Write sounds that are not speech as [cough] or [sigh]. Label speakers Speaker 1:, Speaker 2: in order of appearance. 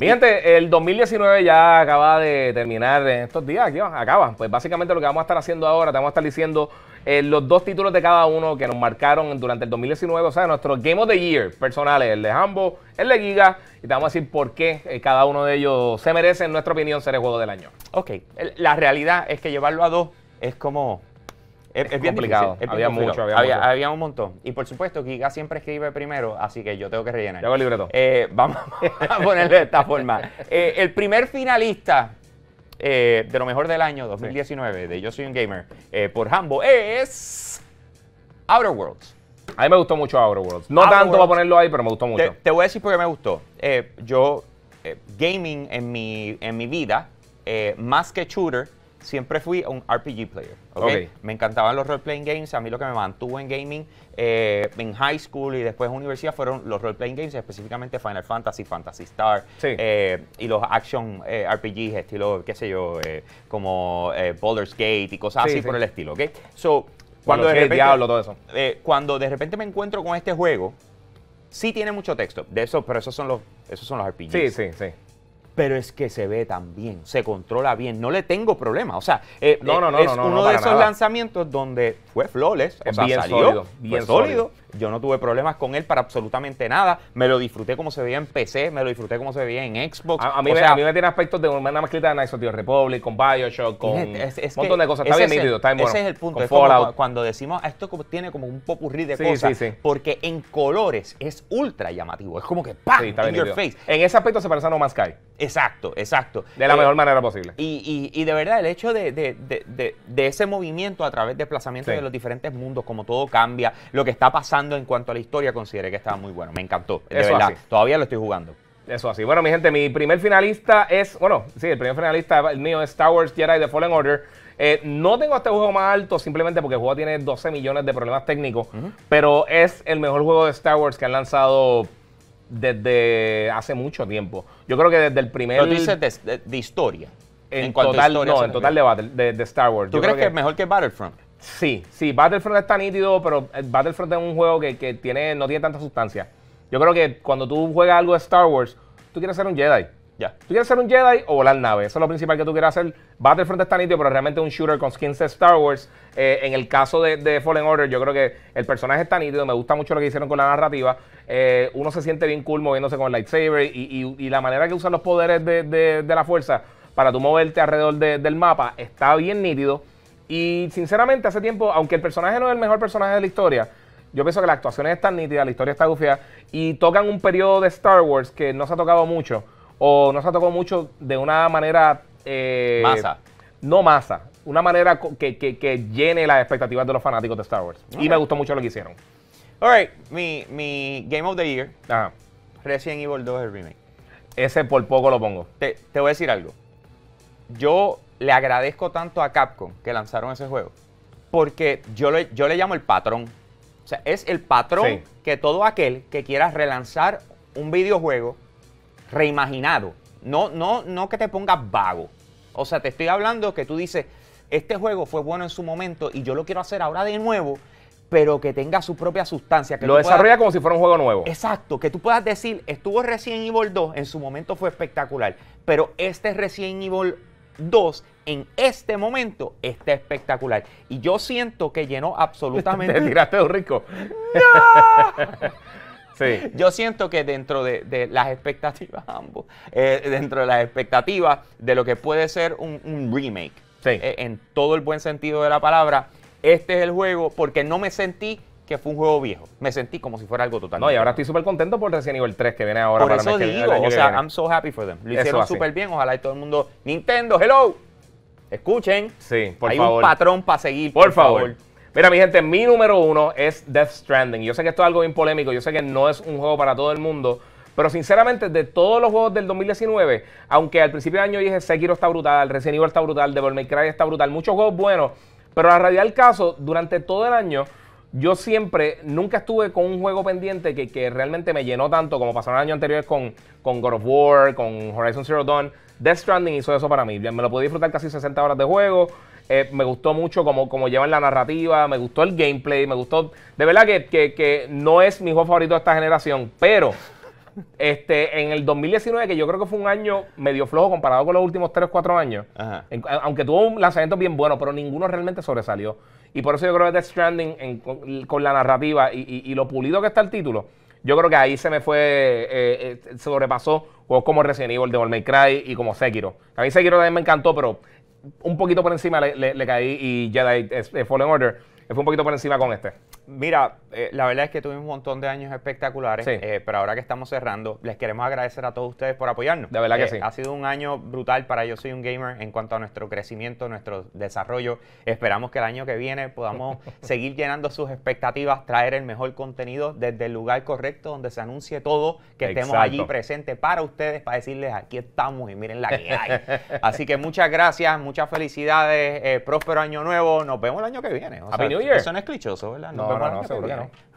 Speaker 1: Mi gente, el 2019 ya acaba de terminar en estos días, aquí acaba. Pues básicamente lo que vamos a estar haciendo ahora, te vamos a estar diciendo eh, los dos títulos de cada uno que nos marcaron durante el 2019, o sea, nuestro Game of the Year personales, el de Hambo, el de Giga, y te vamos a decir por qué eh, cada uno de ellos se merece, en nuestra opinión, ser el
Speaker 2: juego del año. Ok, la realidad es que llevarlo a dos es como es, bien complicado. había, Mucho, había, había un montón. Y por supuesto, Giga siempre escribe primero, así que yo tengo que rellenar. Yo el libreto. Eh, vamos [laughs] a ponerle de esta forma. Eh, el primer finalista eh, de lo mejor del año 2019 de Yo Soy un Gamer por Hambo es Outer Worlds. A mí me gustó mucho Outer Worlds. No tanto va para ponerlo
Speaker 1: ahí, pero me gustó mucho.
Speaker 2: Te, voy a decir por qué me gustó. yo, gaming en mi, en mi vida, más que shooter, siempre fui un RPG player. ¿okay? Me encantaban los role-playing games. A mí lo que me mantuvo en gaming eh, en high school y después en universidad fueron los role-playing games, específicamente Final Fantasy, Fantasy Star eh, y los action eh, RPGs, estilo, qué sé yo, como Baldur's Gate y cosas así por el estilo. okay So, cuando, de repente, cuando de repente me encuentro con este juego, sí tiene mucho texto, de eso, pero son los, esos son los RPGs. Sí, sí, sí pero es que se ve tan bien, se controla bien, no le tengo problema. O sea, eh, es uno de esos lanzamientos donde fue flawless, o sea, bien salió, sólido, bien sólido. Yo no tuve problemas con él para absolutamente nada. Me lo disfruté como se veía en PC, me lo disfruté como se veía en Xbox. A, mí, me, tiene aspectos de una mezclita de Nice of Republic, con Bioshock, con un montón de cosas. Está bien nítido, está bien Ese es el punto. como cuando decimos, ah, esto tiene como un popurrí de cosas. Porque en colores es ultra llamativo. Es como que ¡pam! in face. En ese aspecto se parece a No Man's Sky. Exacto, exacto. De la eh, mejor manera posible. Y, de verdad, el hecho de, ese movimiento a través de desplazamiento de los diferentes mundos, como todo cambia, lo que está pasando en cuanto a la historia, consideré que estaba muy bueno. Me encantó. De verdad, todavía lo estoy jugando. Eso así. Bueno, mi gente, mi primer finalista es. Bueno, sí, el primer
Speaker 1: finalista, el mío es Star Wars Jedi The Fallen Order. Eh, no tengo este juego más alto simplemente porque el juego tiene 12 millones de problemas técnicos, pero es el mejor juego de Star Wars que han lanzado desde hace mucho tiempo. Yo creo que desde el primer. Pero dices de, historia. En, total, no, en total de, de, Star Wars. ¿Tú Yo crees creo que, es mejor que Battlefront? Sí, sí, Battlefront está nítido, pero eh, Battlefront es un juego que, que tiene, no tiene tanta sustancia. Yo creo que cuando tú juegas algo de Star Wars, tú quieres ser un Jedi. Ya. Tú quieres ser un Jedi o volar nave. Eso es lo principal que tú quieras hacer. Battlefront está nítido, pero realmente un shooter con skins de Star Wars. Eh, en el caso de, Fallen Order, yo creo que el personaje está nítido. Me gusta mucho lo que hicieron con la narrativa. Eh, uno se siente bien cool moviéndose con el lightsaber y, la manera que usan los poderes de, la fuerza para tú moverte alrededor del mapa está bien nítido. Y sinceramente, hace tiempo, aunque el personaje no es el mejor personaje de la historia, yo pienso que las actuaciones están nítida la historia está gufiada y tocan un periodo de Star Wars que no se ha tocado mucho o no se tocado mucho de una manera... Eh, masa. No masa, una manera que, llene las expectativas de los fanáticos
Speaker 2: de Star Wars. Y me gustó mucho lo que hicieron. Alright, mi, Game of the Year, recién Resident Evil 2 el remake. Ese por poco lo pongo. Te, voy a decir algo. Yo le agradezco tanto a Capcom que lanzaron ese juego. Porque yo le, yo le llamo el patrón. O sea, es el patrón que todo aquel que quiera relanzar un videojuego reimaginado. No, no, no que te pongas vago. O sea, te estoy hablando que tú dices, este juego fue bueno en su momento y yo lo quiero hacer ahora de nuevo, pero que tenga su propia sustancia. Que lo desarrolla como si fuera un juego nuevo. Exacto, que tú puedas decir, estuvo recién Evil 2, en su momento fue espectacular, pero este recién Evil 2 en este momento está espectacular. Y yo siento que llenó [laughs] absolutamente. Te tiraste
Speaker 1: un rico. ¡No!
Speaker 2: [laughs] Yo siento que dentro de, las expectativas, [laughs] ambos, eh, dentro de las expectativas de lo que puede ser un, remake, eh, en todo el buen sentido de la palabra, este es el juego porque no me sentí que fue un juego viejo. Me sentí como si fuera algo total. No, y ahora estoy súper contento por Resident
Speaker 1: Evil 3 que viene ahora. Por eso digo, o sea, I'm
Speaker 2: so happy for them. Lo hicieron súper bien, ojalá y todo el mundo... Nintendo, hello, escuchen.
Speaker 1: Sí, por Hay un patrón
Speaker 2: para seguir, por, favor.
Speaker 1: Mira, mi gente, mi número uno es Death Stranding. Yo sé que esto es algo bien polémico, yo sé que no es un juego para todo el mundo. Pero sinceramente, de todos los juegos del 2019, aunque al principio del año dije Sekiro está brutal, Resident Evil está brutal, Devil May Cry está brutal, muchos juegos buenos, pero la realidad del caso, durante todo el año, yo siempre, nunca estuve con un juego pendiente que, realmente me llenó tanto como pasaron año anterior con, con God of War, con Horizon Zero Dawn. Death Stranding hizo eso para mí. Me lo pude disfrutar casi 60 horas de juego. Eh, me gustó mucho cómo, como llevan la narrativa, me gustó el gameplay, me gustó. De verdad que, no es mi juego favorito de esta generación, pero este, en el 2019, que yo creo que fue un año medio flojo comparado con los últimos 3 o 4 años, aunque tuvo un lanzamiento bien bueno, pero ninguno realmente sobresalió. Y por eso yo creo que Death Stranding con, la narrativa y, lo pulido que está el título, yo creo que ahí se me fue, eh, eh, sobrepasó juegos como Resident Evil, Devil May Cry y como Sekiro. A mí Sekiro también me encantó, pero un poquito por encima le, le, caí y Jedi Fallen Order fue un poquito por encima con este.
Speaker 2: Mira, eh, la verdad es que tuvimos un montón de años espectaculares, eh, pero ahora que estamos cerrando, les queremos agradecer a todos ustedes por apoyarnos. De verdad que eh, sí. Ha sido un año brutal para Yo Soy un Gamer en cuanto a nuestro crecimiento, nuestro desarrollo. Esperamos que el año que viene podamos [laughs] seguir llenando sus expectativas, traer el mejor contenido desde el lugar correcto donde se anuncie todo, que estemos allí presentes para ustedes, para decirles aquí estamos y miren la que hay. [laughs] Así que muchas gracias, muchas felicidades, próspero año nuevo, nos vemos el año que viene. Happy New Year. Eso no es clichoso, ¿verdad? No no, no, no, seguro que no.